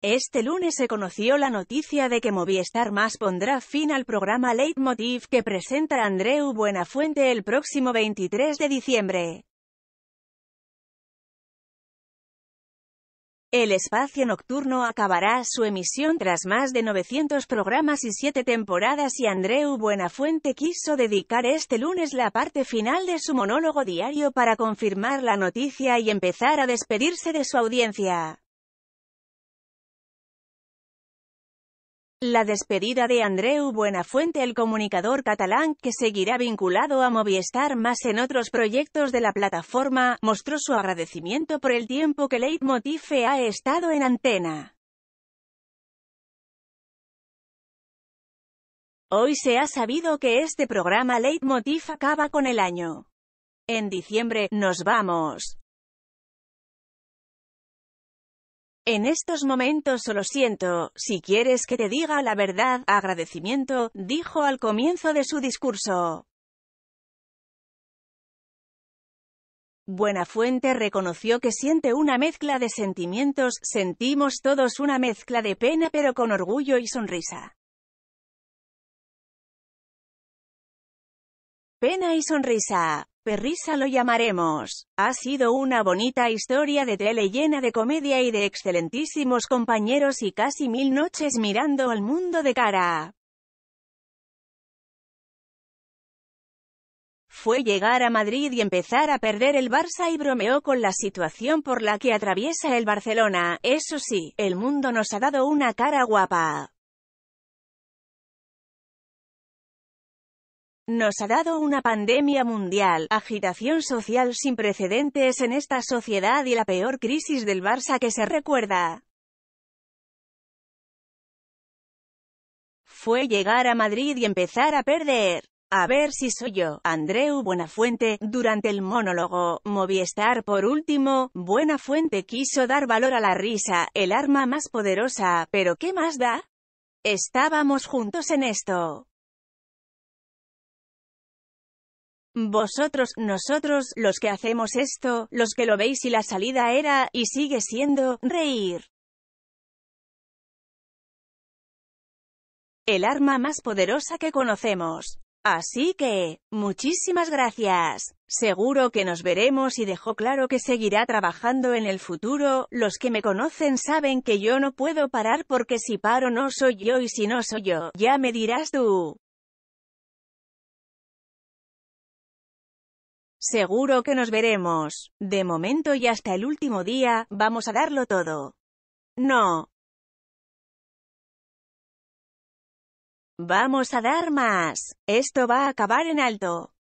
Este lunes se conoció la noticia de que Movistar Más pondrá fin al programa Leitmotiv que presenta Andreu Buenafuente el próximo 23 de diciembre. El espacio nocturno acabará su emisión tras más de 900 programas y 7 temporadas y Andreu Buenafuente quiso dedicar este lunes la parte final de su monólogo diario para confirmar la noticia y empezar a despedirse de su audiencia. La despedida de Andreu Buenafuente el comunicador catalán, que seguirá vinculado a Movistar más en otros proyectos de la plataforma, mostró su agradecimiento por el tiempo que Leitmotiv ha estado en antena. Hoy se ha sabido que este programa Leitmotiv acaba con el año. En diciembre, nos vamos. En estos momentos solo siento, si quieres que te diga la verdad, agradecimiento, dijo al comienzo de su discurso. Buenafuente reconoció que siente una mezcla de sentimientos, sentimos todos una mezcla de pena pero con orgullo y sonrisa. Pena y sonrisa. Risa lo llamaremos. Ha sido una bonita historia de tele llena de comedia y de excelentísimos compañeros y casi mil noches mirando al mundo de cara. Fue llegar a Madrid y empezar a perder el Barça y bromeó con la situación por la que atraviesa el Barcelona. Eso sí, el mundo nos ha dado una cara guapa. Nos ha dado una pandemia mundial, agitación social sin precedentes en esta sociedad y la peor crisis del Barça que se recuerda. Fue llegar a Madrid y empezar a perder. A ver si soy yo, Andreu Buenafuente, durante el monólogo, Movistar por último, Buenafuente quiso dar valor a la risa, el arma más poderosa, pero ¿qué más da? Estábamos juntos en esto. Vosotros, nosotros, los que hacemos esto, los que lo veis y la salida era, y sigue siendo, reír. El arma más poderosa que conocemos. Así que, muchísimas gracias. Seguro que nos veremos y dejó claro que seguirá trabajando en el futuro. Los que me conocen saben que yo no puedo parar porque si paro no soy yo y si no soy yo, ya me dirás tú. Seguro que nos veremos. De momento y hasta el último día, vamos a darlo todo. No. Vamos a dar más. Esto va a acabar en alto.